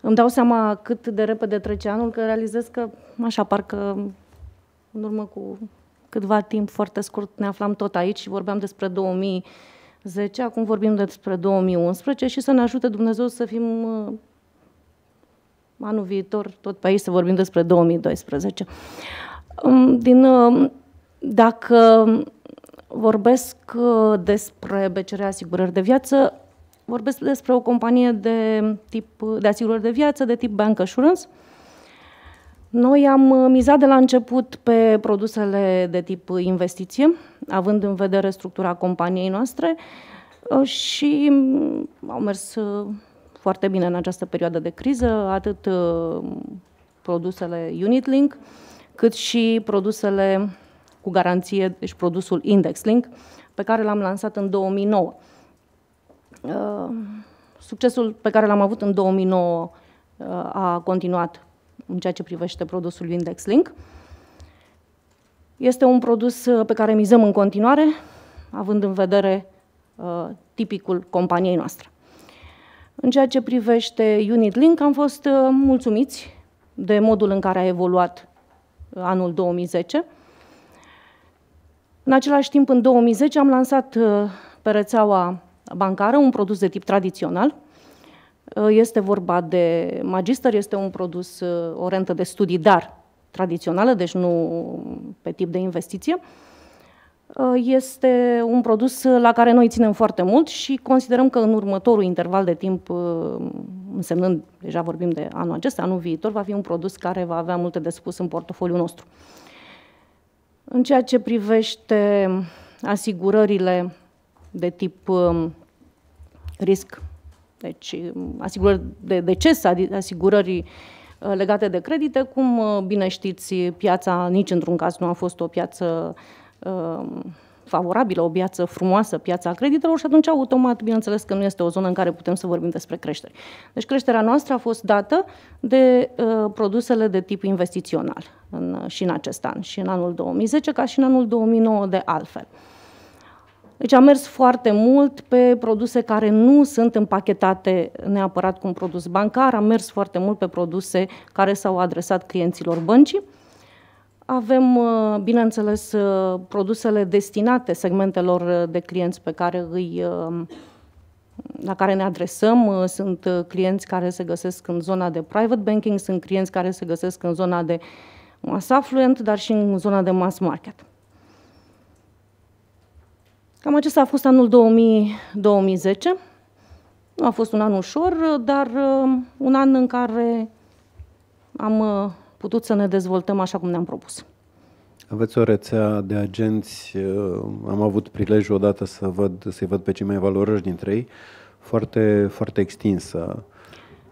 Îmi dau seama cât de repede trece anul, că realizez că așa, parcă în urmă cu câtva timp foarte scurt ne aflam tot aici și vorbeam despre 2010, acum vorbim despre 2011 și să ne ajute Dumnezeu să fim uh, anul viitor tot pe aici să vorbim despre 2012. Um, din, um, dacă vorbesc uh, despre BCR Asigurări de Viață, Vorbesc despre o companie de, tip, de asigurări de viață, de tip bank assurance. Noi am mizat de la început pe produsele de tip investiție, având în vedere structura companiei noastre uh, și au mers uh, foarte bine în această perioadă de criză, atât uh, produsele Unit Link, cât și produsele cu garanție, deci produsul Index Link, pe care l-am lansat în 2009. Uh, succesul pe care l-am avut în 2009 uh, a continuat în ceea ce privește produsul Index Link. Este un produs uh, pe care mizăm în continuare, având în vedere tipicul companiei noastre. În ceea ce privește Unit Link, am fost mulțumiți de modul în care a evoluat anul 2010. În același timp, în 2010 am lansat pe rețeaua bancară, un produs de tip tradițional. Uh, este vorba de magister, este un produs, uh, o rentă de studii, dar tradițională, deci nu pe tip de investiție. Uh, este un produs la care noi ținem foarte mult și considerăm că în următorul interval de timp, însemnând, deja vorbim de anul acesta, anul viitor, va fi un produs care va avea multe de spus în portofoliul nostru. În ceea ce privește asigurările de tip um, risc. Deci mm, asigurări de deces, asigurări uh, legate de credite, cum uh, bine știți, piața nici într-un caz nu a fost o piață uh, favorabilă, o piață frumoasă, piața creditelor și atunci automat, bineînțeles că nu este o zonă în care putem să vorbim despre creștere. Deci creșterea noastră a fost dată de uh, produsele de tip investițional în, și în acest an și în anul 2010 ca și în anul 2009 de altfel. Uh, deci am mers foarte mult pe produse care nu sunt împachetate neapărat cu un produs bancar, am mers foarte mult pe produse care s-au adresat clienților băncii. Avem, uh, bineînțeles, uh, produsele destinate segmentelor uh, de clienți pe care îi, la care ne adresăm. Sunt clienți care se găsesc în zona de private banking, sunt clienți care se găsesc în zona de mass affluent, dar și în zona de mass market. Cam acesta a fost anul 2000, 2010. Nu a fost un an ușor, dar uh, un an în care am uh, putut să ne dezvoltăm așa cum ne-am propus. Aveți o rețea de agenți, uh, am avut prilejul odată să văd, să-i văd pe cei mai valoroși dintre ei, foarte, foarte extinsă.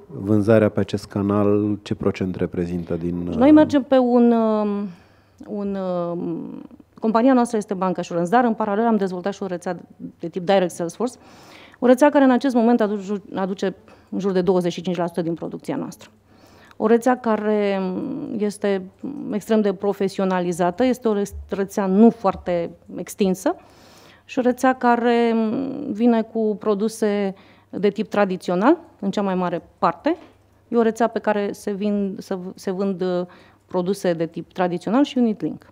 Vânzarea pe acest canal, ce procent reprezintă din... Noi mergem pe un, um, un um, Compania noastră este Banca Assurance, dar în paralel am dezvoltat și o rețea de tip Direct Salesforce, o rețea care în acest moment aduce, în jur de 25% din producția noastră. O rețea care este extrem de profesionalizată, este o rețea nu foarte extinsă și o rețea care vine cu produse de tip tradițional, în cea mai mare parte. E o rețea pe care se, vin, se, se vând uh, produse de tip tradițional și unit link.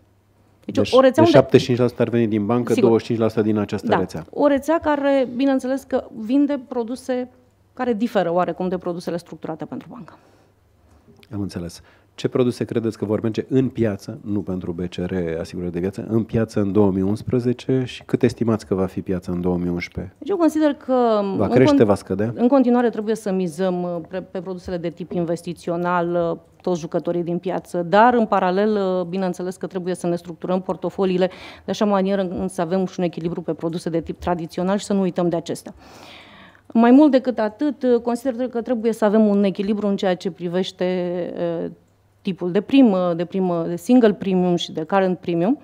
Deci, deci o deci rețea de unde... 75% ar veni din bancă, Sigur. 25% din această da. rețea. O rețea care, bineînțeles, că vinde produse care diferă oarecum de produsele structurate pentru bancă. Am înțeles ce produse credeți că vor merge în piață, nu pentru BCR asigurări de viață, în piață în 2011 și cât estimați că va fi piața în 2011? Deci eu consider că... Va crește, con- va scădea? În continuare trebuie să mizăm uh, pe, pe produsele de tip investițional, uh, toți jucătorii din piață, dar în paralel, uh, bineînțeles că trebuie să ne structurăm portofoliile de așa manieră să avem și un echilibru pe produse de tip tradițional și să nu uităm de acestea. Mai mult decât atât, consider că trebuie să avem un echilibru în ceea ce privește tipul de primă, de primă, de single premium și de current premium,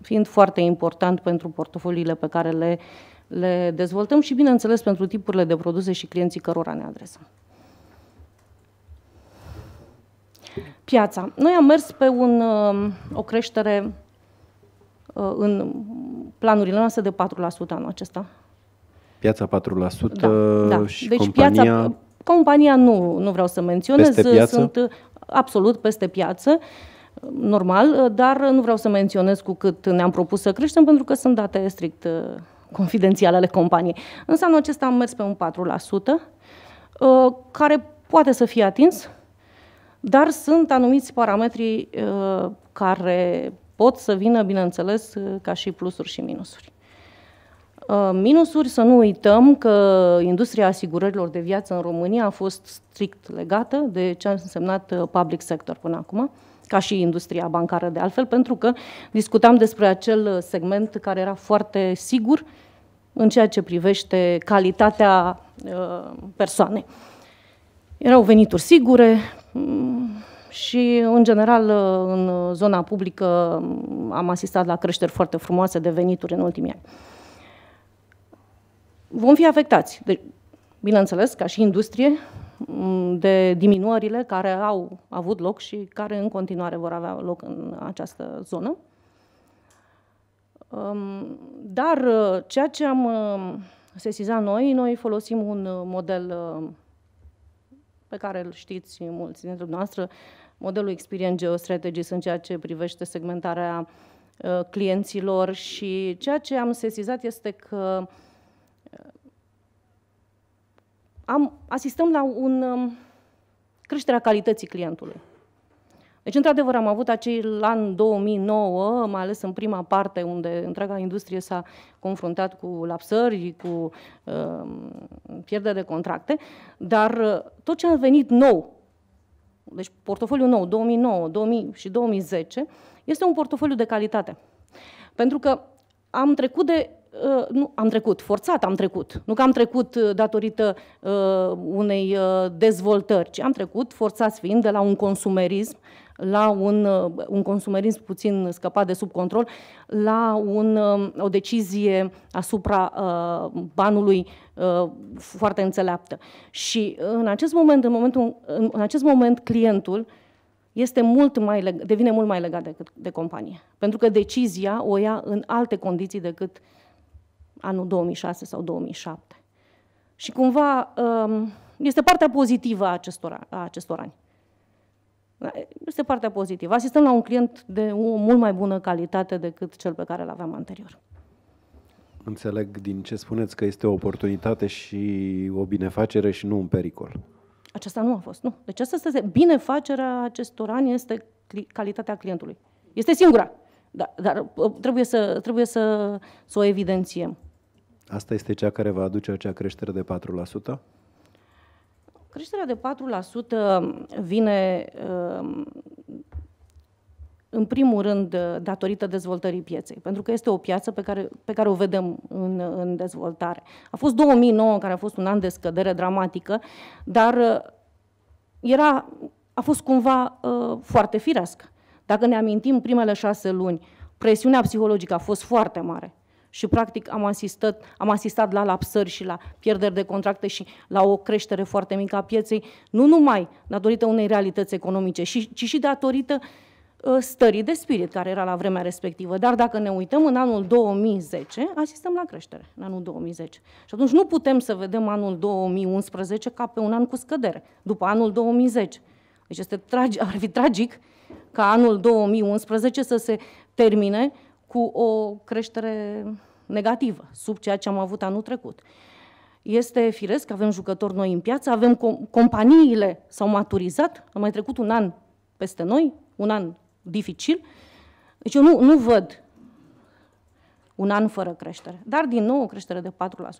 fiind foarte important pentru portofoliile pe care le, le dezvoltăm și, bineînțeles, pentru tipurile de produse și clienții cărora ne adresăm. Piața. Noi am mers pe un, uh, o creștere uh, în planurile noastre de 4% anul acesta. Piața 4% da, da. și deci compania... Piața, compania nu, nu vreau să menționez. Peste piață? Sunt absolut peste piață, normal, dar nu vreau să menționez cu cât ne-am propus să creștem, pentru că sunt date strict uh, confidențiale ale companiei. Însă anul acesta am mers pe un 4%, uh, care poate să fie atins, dar sunt anumiți parametri uh, care pot să vină, bineînțeles, ca și plusuri și minusuri. Uh, minusuri, să nu uităm că industria asigurărilor de viață în România a fost strict legată de ce a însemnat uh, public sector până acum, ca și industria bancară de altfel, pentru că discutam despre acel uh, segment care era foarte sigur în ceea ce privește calitatea persoanei. Erau venituri sigure mm, și, în general, în zona publică mm, am asistat la creșteri foarte frumoase de venituri în ultimii ani vom fi afectați. Deci, bineînțeles, ca și industrie, mm, de diminuările care au avut loc și care în continuare vor avea loc în această zonă. Dar uh, ceea ce am uh, sesizat noi, noi folosim un uh, model pe care îl știți mulți dintre noastre, modelul Experience Geostrategies în ceea ce privește segmentarea clienților și ceea ce am sesizat este că uh, am, asistăm la un, um, creșterea calității clientului. Deci, într-adevăr, am avut acel an 2009, mai ales în prima parte, unde întreaga industrie s-a confruntat cu lapsări, cu um, pierdere de contracte, dar uh, tot ce a venit nou, deci portofoliul nou, 2009 2000 și 2010, este un portofoliu de calitate. Pentru că am trecut de Ă, nu, am trecut, forțat am trecut. Nu că am trecut ă, datorită uh, unei uh, dezvoltări, ci am trecut forțați fiind de la un consumerism, la un, uh, un consumerism puțin scăpat de sub control, la un, uh, o decizie asupra uh, banului uh, foarte înțeleaptă. Și în acest moment, în, momentul, în, în acest moment clientul este mult mai devine mult mai legat de, de companie, pentru că decizia o ia în alte condiții decât uh, anul 2006 sau 2007. Și cumva um, este partea pozitivă a acestor, a acestor ani. Da, este partea pozitivă. Asistăm la un client de o mult mai bună calitate decât cel pe care îl aveam anterior. Înțeleg din ce spuneți că este o oportunitate și o binefacere și nu un pericol. Aceasta nu a fost, nu. Deci asta este binefacerea acestor ani este calitatea clientului. Este singura, da, dar, dar uh, trebuie, să, trebuie să, să o evidențiem. Asta este cea care va aduce acea creștere de 4%? Creșterea de 4% vine um, în primul rând uh, datorită dezvoltării pieței, pentru că este o piață pe care, pe care o vedem în, în dezvoltare. A fost 2009, care a fost un an de scădere dramatică, dar uh, era, a fost cumva uh, foarte firească. Dacă ne amintim primele șase luni, presiunea psihologică a fost foarte mare și practic am asistat, am asistat la lapsări și la pierderi de contracte și la o creștere foarte mică a pieței, nu numai datorită unei realități economice, ci și datorită uh, stării de spirit care era la vremea respectivă. Dar dacă ne uităm în anul 2010, asistăm la creștere, în anul 2010. Și atunci nu putem să vedem anul 2011 ca pe un an cu scădere, după anul 2010. Deci este tragi, ar fi tragic ca anul 2011 să se termine cu o creștere negativă, sub ceea ce am avut anul trecut. Este firesc că avem jucători noi în piață, avem com- companiile s-au maturizat, a mai trecut un an peste noi, un an dificil. Deci eu nu, nu văd un an fără creștere. Dar, din nou, o creștere de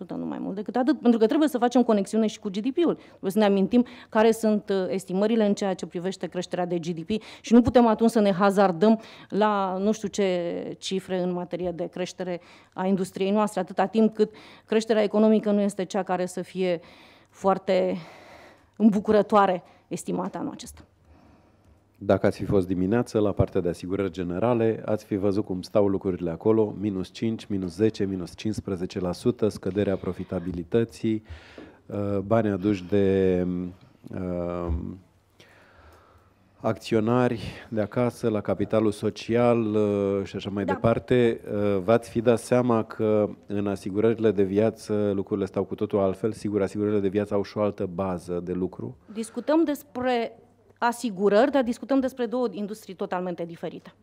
4%, nu mai mult decât atât, pentru că trebuie să facem conexiune și cu GDP-ul. Trebuie să ne amintim care sunt uh, estimările în ceea ce privește creșterea de GDP și nu putem atunci să ne hazardăm la nu știu ce cifre în materie de creștere a industriei noastre, atâta timp cât creșterea economică nu este cea care să fie foarte îmbucurătoare estimată anul acesta. Dacă ați fi fost dimineață la partea de asigurări generale, ați fi văzut cum stau lucrurile acolo, minus 5, minus 10, minus 15%, scăderea profitabilității, uh, bani aduși de uh, acționari de acasă, la capitalul social uh, și așa mai da. departe, v-ați fi dat seama că în asigurările de viață lucrurile stau cu totul altfel. Sigur, asigurările de viață au și o altă bază de lucru. Discutăm despre asigurări, dar discutăm despre două industrii totalmente diferite.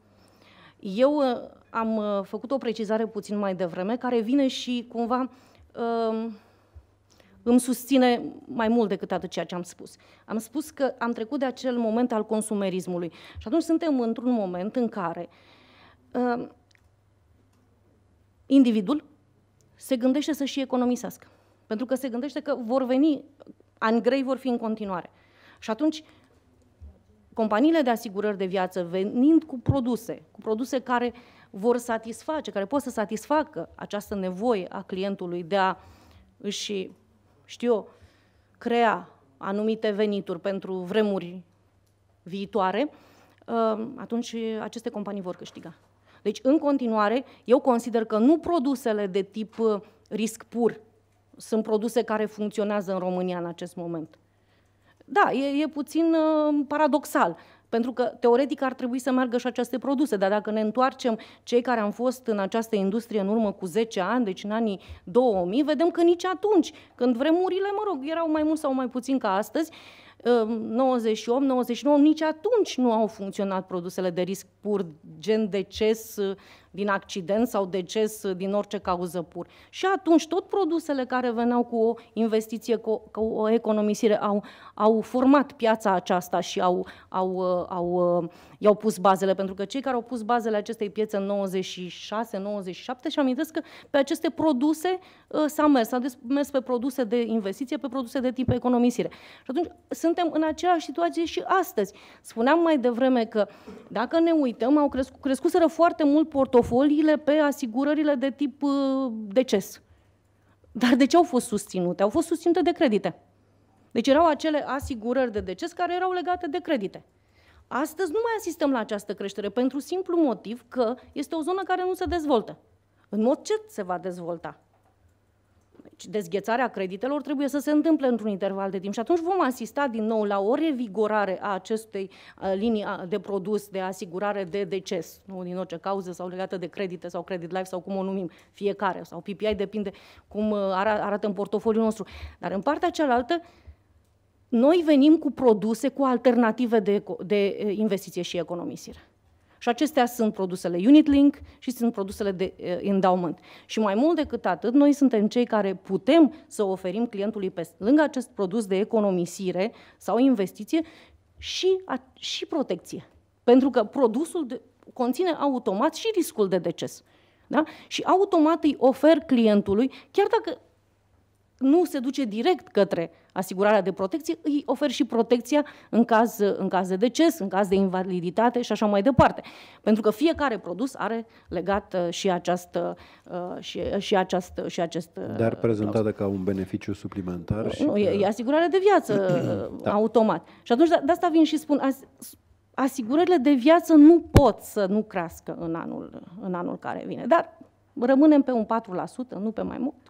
Eu uh, am uh, făcut o precizare puțin mai devreme, care vine și cumva um, îmi susține mai mult decât atât ceea ce am spus. Am spus că am trecut de acel moment al consumerismului și atunci suntem într-un moment în care um, individul se gândește să și economisească. Pentru că se gândește că vor veni, ani grei vor fi în continuare. Și atunci companiile de asigurări de viață venind cu produse, cu produse care vor satisface, care pot să satisfacă această nevoie a clientului de a își, știu eu, crea anumite venituri pentru vremuri viitoare, uh, atunci aceste companii vor câștiga. Deci, în continuare, eu consider că nu produsele de tip uh, risc pur sunt produse care funcționează în România în acest moment. Da, e, e puțin uh, paradoxal. Pentru că teoretic ar trebui să meargă și aceste produse, dar dacă ne întoarcem cei care am fost în această industrie în urmă cu 10 ani, deci în anii 2000, vedem că nici atunci, când vremurile, mă rog, erau mai mult sau mai puțin ca astăzi, uh, 98, 99, nici atunci nu au funcționat produsele de risc pur, gen deces uh, din accident sau deces uh, din orice cauză pur. Și atunci tot produsele care veneau cu o investiție, cu, o economisire, au, au format piața aceasta și au, au, uh, au, i-au pus bazele, pentru că cei care au pus bazele acestei piețe în 96-97 și amintesc că pe aceste produse Ă, s-a mers, s-a mers pe produse de investiție, pe produse de tip economisire. Și atunci suntem în aceeași situație și astăzi. Spuneam mai devreme că dacă ne uităm, au crescut, crescuseră foarte mult portofoliile pe asigurările de tip ă, deces. Dar de ce au fost susținute? Au fost susținute de credite. Deci erau acele asigurări de deces care erau legate de credite. Astăzi nu mai asistăm la această creștere pentru simplu motiv că este o zonă care nu se dezvoltă. În mod ce se va dezvolta? Deci dezghețarea creditelor trebuie să se întâmple într-un interval de timp și atunci vom asista din nou la o revigorare a acestei linii de produs de asigurare de deces, nu din orice cauză sau legată de credite sau credit life sau cum o numim, fiecare, sau PPI, depinde cum uh, arată în portofoliul nostru. Dar în partea cealaltă, noi venim cu produse, cu alternative de, de uh, investiție și economisire. Și acestea sunt produsele unit link și sunt produsele de eh, endowment. Și mai mult decât atât, noi suntem cei care putem să oferim clientului pe lângă acest produs de economisire sau investiție și, și protecție. Pentru că produsul de, conține automat și riscul de deces. Da? Și automat îi ofer clientului, chiar dacă nu se duce direct către asigurarea de protecție, îi oferi și protecția în caz, în caz de deces, în caz de invaliditate și așa mai departe. Pentru că fiecare produs are legat uh, și, această, uh, și, și, această, și acest... Uh, Dar prezentată ca un beneficiu suplimentar. Și nu, că... e asigurarea de viață da. automat. Și atunci da, de, asta vin și spun, asigurările de viață nu pot să nu crească în anul, în anul care vine. Dar rămânem pe un 4%, nu pe mai mult.